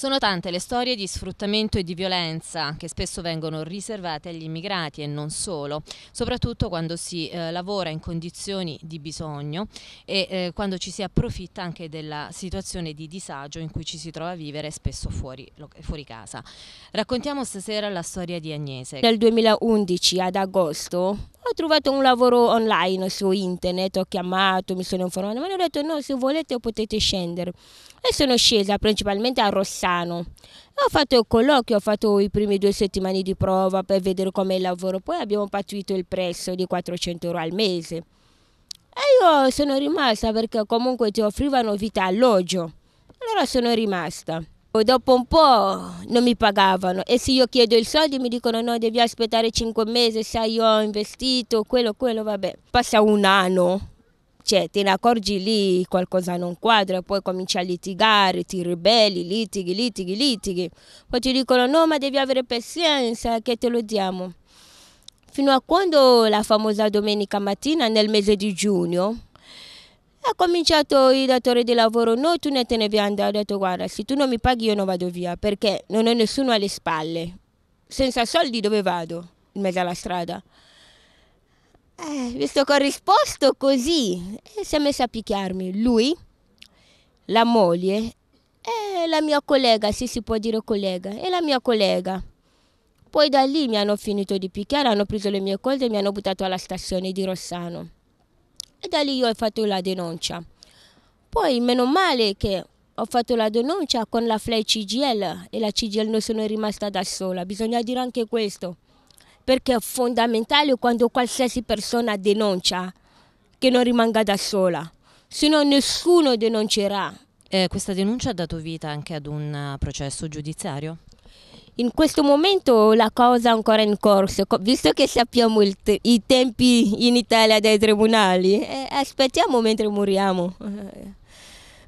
Sono tante le storie di sfruttamento e di violenza che spesso vengono riservate agli immigrati e non solo, soprattutto quando si eh, lavora in condizioni di bisogno e eh, quando ci si approfitta anche della situazione di disagio in cui ci si trova a vivere spesso fuori, fuori casa. Raccontiamo stasera la storia di Agnese. Nel 2011 ad agosto ho trovato un lavoro online su internet, ho chiamato, mi sono informato, mi hanno detto no, se volete potete scendere. E sono scesa principalmente a Rossano. E ho fatto il colloquio, ho fatto i primi due settimane di prova per vedere com'è il lavoro, poi abbiamo pattuito il prezzo di 400 euro al mese. E io sono rimasta perché comunque ti offrivano vita alloggio. Allora sono rimasta. Dopo un po' non mi pagavano e se io chiedo i soldi mi dicono no, devi aspettare 5 mesi, sai io ho investito, quello, quello, vabbè. Passa un anno, cioè te ne accorgi lì qualcosa non quadra, poi cominci a litigare, ti ribelli, litighi, litighi, litighi. Poi ti dicono no, ma devi avere pazienza che te lo diamo. Fino a quando la famosa domenica mattina nel mese di giugno ha cominciato il datore di lavoro, no tu ne te ne vai andare, ho detto guarda se tu non mi paghi io non vado via perché non ho nessuno alle spalle, senza soldi dove vado in mezzo alla strada? Eh, visto che ho risposto così, e si è messo a picchiarmi lui, la moglie e la mia collega, se si può dire collega, e la mia collega. Poi da lì mi hanno finito di picchiare, hanno preso le mie cose e mi hanno buttato alla stazione di Rossano e da lì io ho fatto la denuncia. Poi meno male che ho fatto la denuncia con la FLE CGL e la CGL non sono rimasta da sola, bisogna dire anche questo, perché è fondamentale quando qualsiasi persona denuncia che non rimanga da sola, se no nessuno denuncerà. Eh, questa denuncia ha dato vita anche ad un eh, processo giudiziario? in questo momento la cosa è ancora in corso, visto che sappiamo te i tempi in Italia dei tribunali, eh, aspettiamo mentre moriamo. Eh,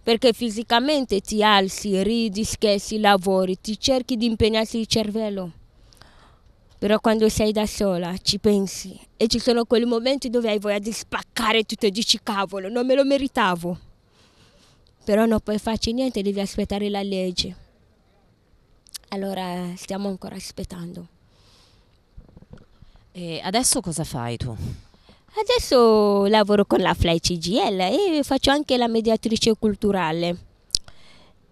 perché fisicamente ti alzi, ridi, scherzi, lavori, ti cerchi di impegnarsi il cervello. Però quando sei da sola ci pensi e ci sono quei momenti dove hai voglia di spaccare tutto e dici cavolo, non me lo meritavo. Però non puoi farci niente, devi aspettare la legge allora stiamo ancora aspettando. E adesso cosa fai tu? Adesso lavoro con la FLAI CGL e faccio anche la mediatrice culturale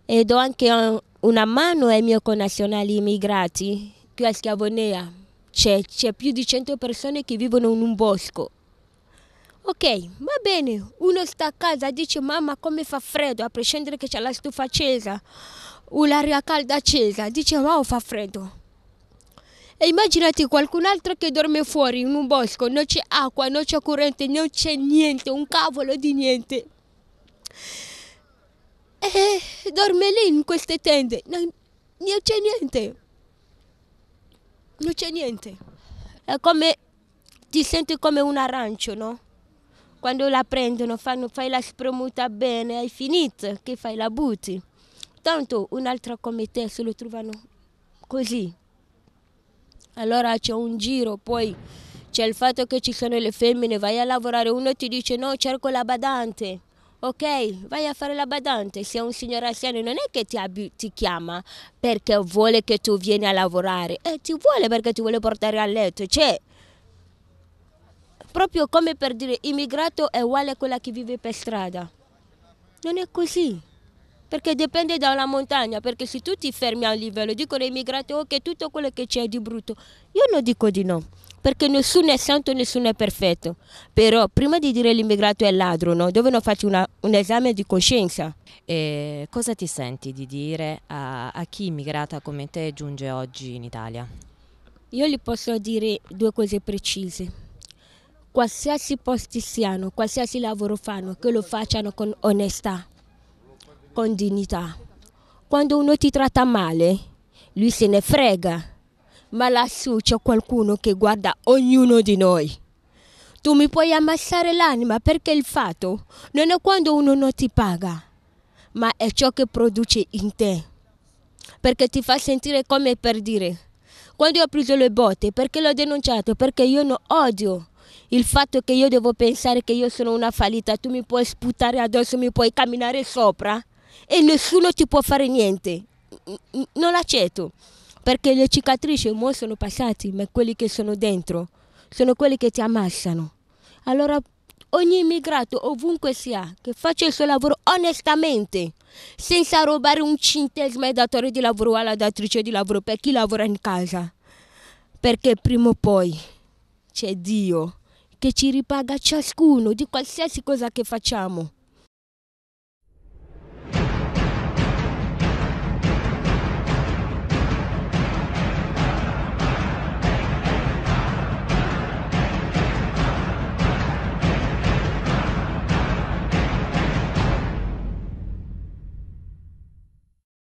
e do anche una mano ai miei connazionali immigrati qui a Schiavonea. C'è, più di 100 persone che vivono in un bosco. Ok, va bene, uno sta a casa e dice mamma come fa freddo, a prescindere che c'è la stufa accesa un'aria calda accesa, diceva oh fa freddo. E immaginati qualcun altro che dorme fuori in un bosco, non c'è acqua, non c'è corrente, non c'è niente, un cavolo di niente. E dorme lì in queste tende, non, non c'è niente. Non c'è niente. È come ti senti come un arancio, no? Quando la prendono, fanno, fai la spremuta bene, hai finito, che fai la butti. Tanto un'altra come te se lo trovano così. Allora c'è un giro, poi c'è il fatto che ci sono le femmine, vai a lavorare, uno ti dice no, cerco la badante. Ok, vai a fare la badante, se è un signore anziano non è che ti, abbi- ti chiama perché vuole che tu vieni a lavorare, eh, ti vuole perché ti vuole portare a letto, cioè proprio come per dire immigrato è uguale a quella che vive per strada. Non è così perché dipende dalla montagna, perché se tu ti fermi a un livello, dicono ai migrati oh, che tutto quello che c'è di brutto, io non dico di no, perché nessuno è santo, nessuno è perfetto, però prima di dire l'immigrato è ladro, no? devono fare un esame di coscienza. E cosa ti senti di dire a, a chi immigrata come te giunge oggi in Italia? Io gli posso dire due cose precise qualsiasi posti siano, qualsiasi lavoro fanno, che lo facciano con onestà, con dignità. Quando uno ti tratta male, lui se ne frega, ma lassù c'è qualcuno che guarda ognuno di noi. Tu mi puoi ammassare l'anima perché il fatto non è quando uno non ti paga, ma è ciò che produce in te, perché ti fa sentire come per dire. Quando ho preso le botte, perché l'ho denunciato? Perché io non odio il fatto che io devo pensare che io sono una fallita, tu mi puoi sputare addosso, mi puoi camminare sopra, e nessuno ti può fare niente. Non l'accetto, perché le cicatrici ormai sono passate, ma quelli che sono dentro sono quelli che ti ammassano. Allora ogni immigrato, ovunque sia, che faccia il suo lavoro onestamente, senza rubare un centesimo ai datori di lavoro o alla datrice di lavoro per chi lavora in casa. Perché prima o poi c'è Dio che ci ripaga ciascuno di qualsiasi cosa che facciamo.